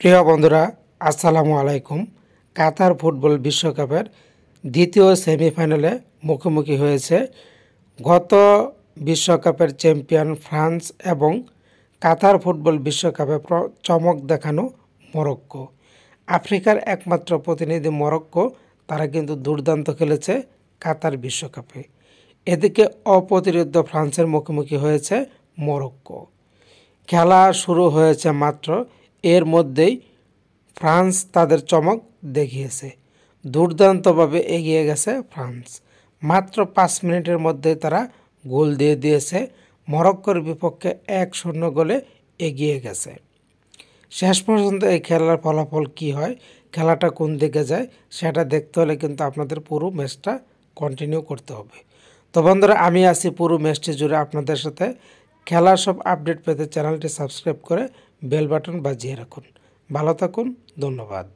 প্রিয় বন্ধুরা আসসালামু আলাইকুম কাতার ফুটবল বিশ্বকাপের দ্বিতীয় সেমিফাইনালে মুখোমুখি হয়েছে গত বিশ্বকাপের চ্যাম্পিয়ন ফ্রান্স এবং কাতার ফুটবল বিশ্বকাপে চমক দেখানো মরক্কো আফ্রিকার একমাত্র প্রতিনিধি মরক্কো তারা কিন্তু দুর্দান্ত খেলেছে কাতার বিশ্বকাপে এদিকে অপ্রতিরোধ ফ্রান্সের মুখোমুখি হয়েছে মরক্কো খেলা শুরু হয়েছে মাত্র এর মধ্যেই ফ্রান্স তাদের চমক দেখিয়েছে দুর্দান্তভাবে এগিয়ে গেছে ফ্রান্স মাত্র পাঁচ মিনিটের মধ্যে তারা গোল দিয়ে দিয়েছে মরক্কোর বিপক্ষে এক শূন্য গোলে এগিয়ে গেছে শেষ পর্যন্ত এই খেলার ফলাফল কি হয় খেলাটা কোন দিকে যায় সেটা দেখতে হলে কিন্তু আপনাদের পুরো ম্যাচটা কন্টিনিউ করতে হবে তো বন্ধুরা আমি আছি পুরো ম্যাচটি জুড়ে আপনাদের সাথে খেলার সব আপডেট পেতে চ্যানেলটি সাবস্ক্রাইব করে বেল বাটন বাজিয়ে রাখুন ভালো থাকুন ধন্যবাদ